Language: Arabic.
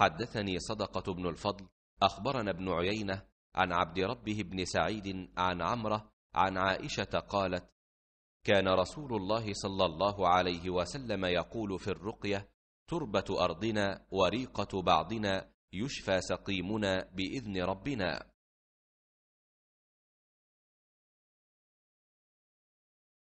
حدثني صدقة بن الفضل أخبرنا ابن عيينة عن عبد ربه بن سعيد عن عمرة عن عائشة قالت كان رسول الله صلى الله عليه وسلم يقول في الرقية تربة أرضنا وريقة بعضنا يشفى سقيمنا بإذن ربنا